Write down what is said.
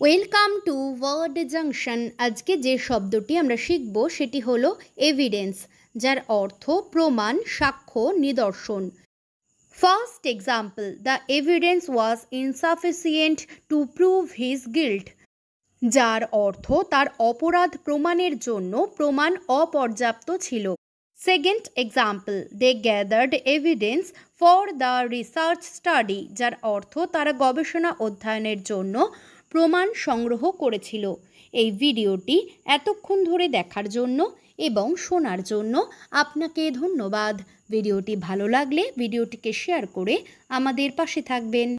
welcome to word junction আজকে যে শব্দটি আমরা শিখব সেটি হলো এভিডেন্স যার অর্থ প্রমাণ সাক্ষ্য নিদর্শন first example the evidence was insufficient to prove his guilt যার অর্থ তার অপরাধ প্রমাণের জন্য প্রমাণ অপর্যাপ্ত ছিল second example they gathered evidence for the research study যার অর্থ তারা গবেষণা অধ্যয়নের জন্য প্রমাণ সংগ্রহ করেছিল এই ভিডিওটি এতক্ষণ ধরে দেখার জন্য এবং শোনার জন্য আপনাকে ধন্যবাদ ভিডিওটি ভালো লাগলে ভিডিওটিকে শেয়ার করে আমাদের পাশে থাকবেন